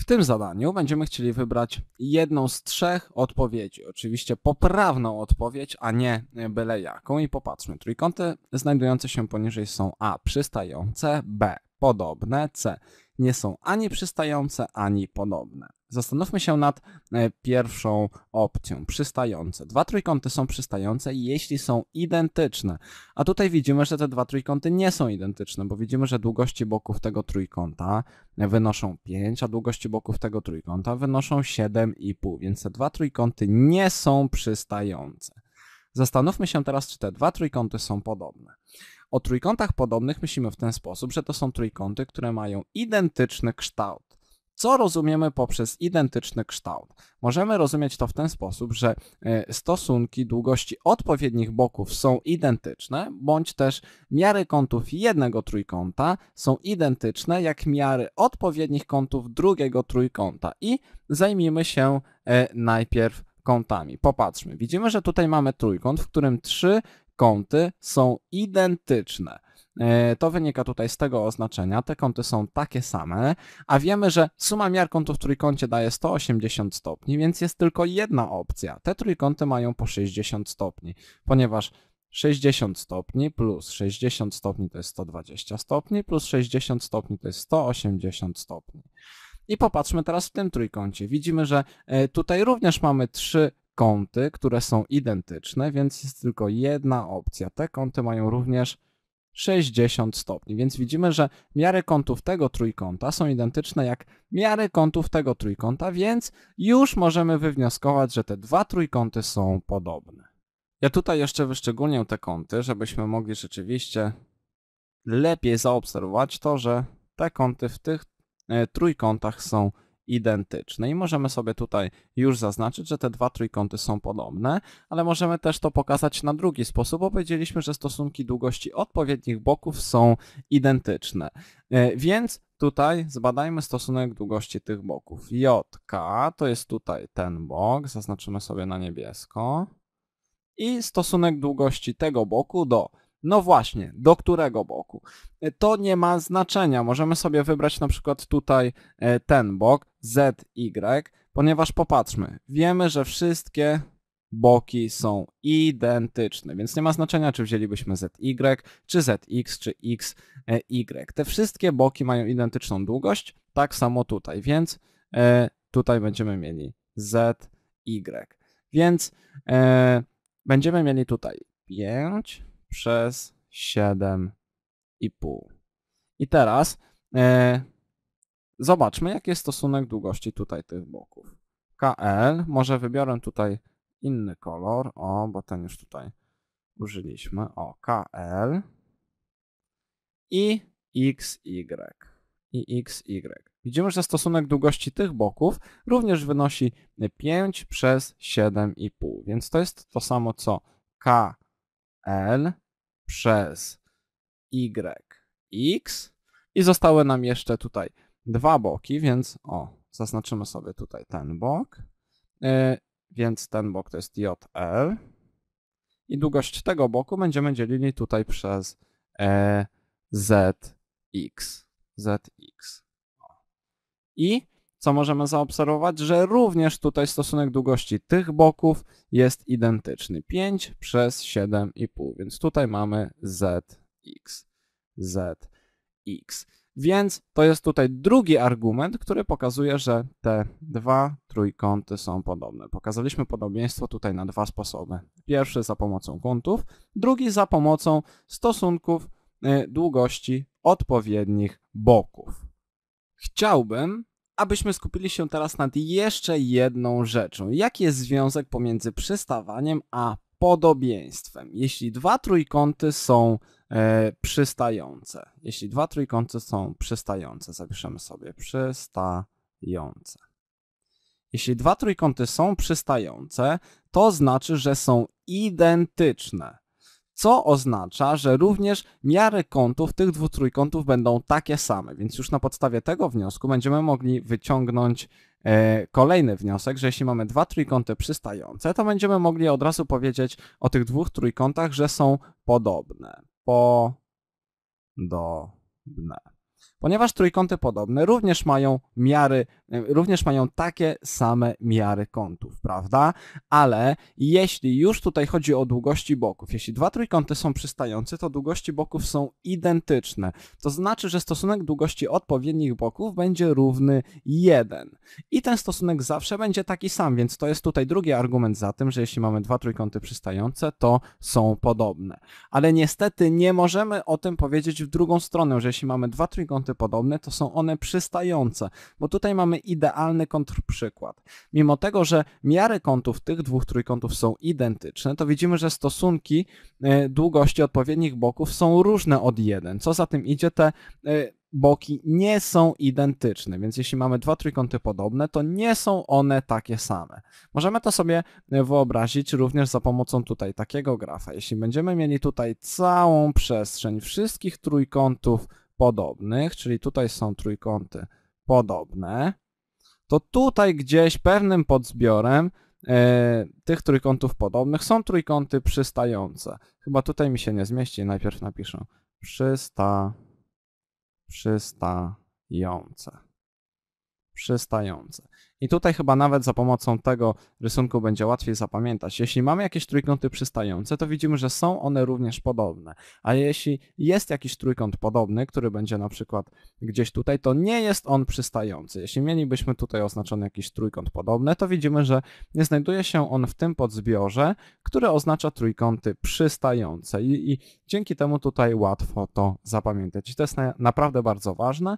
W tym zadaniu będziemy chcieli wybrać jedną z trzech odpowiedzi. Oczywiście poprawną odpowiedź, a nie byle jaką. I popatrzmy, trójkąty znajdujące się poniżej są A przystające, B podobne, C nie są ani przystające, ani podobne. Zastanówmy się nad e, pierwszą opcją, przystające. Dwa trójkąty są przystające, jeśli są identyczne. A tutaj widzimy, że te dwa trójkąty nie są identyczne, bo widzimy, że długości boków tego trójkąta wynoszą 5, a długości boków tego trójkąta wynoszą 7,5, więc te dwa trójkąty nie są przystające. Zastanówmy się teraz, czy te dwa trójkąty są podobne. O trójkątach podobnych myślimy w ten sposób, że to są trójkąty, które mają identyczny kształt. Co rozumiemy poprzez identyczny kształt? Możemy rozumieć to w ten sposób, że e, stosunki długości odpowiednich boków są identyczne, bądź też miary kątów jednego trójkąta są identyczne jak miary odpowiednich kątów drugiego trójkąta. I zajmijmy się e, najpierw kątami. Popatrzmy, widzimy, że tutaj mamy trójkąt, w którym trzy kąty są identyczne. E, to wynika tutaj z tego oznaczenia. Te kąty są takie same, a wiemy, że suma miar kątów w trójkącie daje 180 stopni, więc jest tylko jedna opcja. Te trójkąty mają po 60 stopni, ponieważ 60 stopni plus 60 stopni to jest 120 stopni, plus 60 stopni to jest 180 stopni. I popatrzmy teraz w tym trójkącie. Widzimy, że e, tutaj również mamy trzy kąty, które są identyczne, więc jest tylko jedna opcja. Te kąty mają również 60 stopni, więc widzimy, że miary kątów tego trójkąta są identyczne jak miary kątów tego trójkąta, więc już możemy wywnioskować, że te dwa trójkąty są podobne. Ja tutaj jeszcze wyszczególnię te kąty, żebyśmy mogli rzeczywiście lepiej zaobserwować to, że te kąty w tych e, trójkątach są identyczne. I możemy sobie tutaj już zaznaczyć, że te dwa trójkąty są podobne, ale możemy też to pokazać na drugi sposób, bo powiedzieliśmy, że stosunki długości odpowiednich boków są identyczne. E, więc tutaj zbadajmy stosunek długości tych boków. JK to jest tutaj ten bok, zaznaczymy sobie na niebiesko. I stosunek długości tego boku do no właśnie, do którego boku? E, to nie ma znaczenia. Możemy sobie wybrać na przykład tutaj e, ten bok, Z, Y, ponieważ popatrzmy, wiemy, że wszystkie boki są identyczne, więc nie ma znaczenia, czy wzięlibyśmy ZY, czy ZX, czy XY. E, Te wszystkie boki mają identyczną długość, tak samo tutaj, więc tutaj będziemy mieli ZY. Więc będziemy mieli tutaj 5, przez 7,5. I teraz e, zobaczmy, jaki jest stosunek długości tutaj tych boków. KL, może wybiorę tutaj inny kolor, o, bo ten już tutaj użyliśmy, o, KL i XY, i XY. Widzimy, że stosunek długości tych boków również wynosi 5 przez 7,5, więc to jest to samo co K L przez Y, X i zostały nam jeszcze tutaj dwa boki, więc o, zaznaczymy sobie tutaj ten bok, yy, więc ten bok to jest JL i długość tego boku będziemy dzielili tutaj przez e, ZX, ZX. I co możemy zaobserwować, że również tutaj stosunek długości tych boków jest identyczny. 5 przez 7,5, więc tutaj mamy zx, zx. Więc to jest tutaj drugi argument, który pokazuje, że te dwa trójkąty są podobne. Pokazaliśmy podobieństwo tutaj na dwa sposoby. Pierwszy za pomocą kątów, drugi za pomocą stosunków y, długości odpowiednich boków. Chciałbym, abyśmy skupili się teraz nad jeszcze jedną rzeczą. Jaki jest związek pomiędzy przystawaniem a podobieństwem? Jeśli dwa trójkąty są e, przystające, jeśli dwa trójkąty są przystające, zapiszemy sobie przystające. Jeśli dwa trójkąty są przystające, to znaczy, że są identyczne co oznacza, że również miary kątów tych dwóch trójkątów będą takie same, więc już na podstawie tego wniosku będziemy mogli wyciągnąć e, kolejny wniosek, że jeśli mamy dwa trójkąty przystające, to będziemy mogli od razu powiedzieć o tych dwóch trójkątach, że są podobne. Podobne. Ponieważ trójkąty podobne również mają miary, e, również mają takie same miary kątów, prawda? Ale jeśli już tutaj chodzi o długości boków, jeśli dwa trójkąty są przystające, to długości boków są identyczne. To znaczy, że stosunek długości odpowiednich boków będzie równy 1. I ten stosunek zawsze będzie taki sam, więc to jest tutaj drugi argument za tym, że jeśli mamy dwa trójkąty przystające, to są podobne. Ale niestety nie możemy o tym powiedzieć w drugą stronę, że jeśli mamy dwa trójkąty kąty podobne, to są one przystające, bo tutaj mamy idealny kontrprzykład. Mimo tego, że miary kątów tych dwóch trójkątów są identyczne, to widzimy, że stosunki e, długości odpowiednich boków są różne od 1. Co za tym idzie, te e, boki nie są identyczne, więc jeśli mamy dwa trójkąty podobne, to nie są one takie same. Możemy to sobie e, wyobrazić również za pomocą tutaj takiego grafa. Jeśli będziemy mieli tutaj całą przestrzeń wszystkich trójkątów podobnych, czyli tutaj są trójkąty podobne, to tutaj gdzieś pewnym podzbiorem e, tych trójkątów podobnych są trójkąty przystające. Chyba tutaj mi się nie zmieści, najpierw napiszę przysta, przystające. Przystające. I tutaj chyba nawet za pomocą tego rysunku będzie łatwiej zapamiętać. Jeśli mamy jakieś trójkąty przystające, to widzimy, że są one również podobne. A jeśli jest jakiś trójkąt podobny, który będzie na przykład gdzieś tutaj, to nie jest on przystający. Jeśli mielibyśmy tutaj oznaczony jakiś trójkąt podobny, to widzimy, że nie znajduje się on w tym podzbiorze, który oznacza trójkąty przystające. I, i dzięki temu tutaj łatwo to zapamiętać. I to jest na, naprawdę bardzo ważne.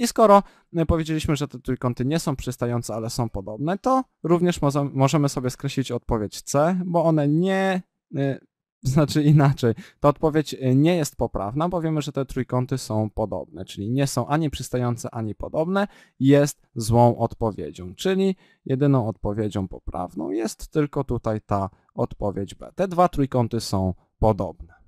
I skoro e, powiedzieliśmy, że te trójkąty nie są przystające, ale są podobne, to również możemy sobie skreślić odpowiedź C, bo one nie e, znaczy inaczej, ta odpowiedź e, nie jest poprawna, bo wiemy, że te trójkąty są podobne, czyli nie są ani przystające, ani podobne, jest złą odpowiedzią, czyli jedyną odpowiedzią poprawną jest tylko tutaj ta odpowiedź B. Te dwa trójkąty są podobne.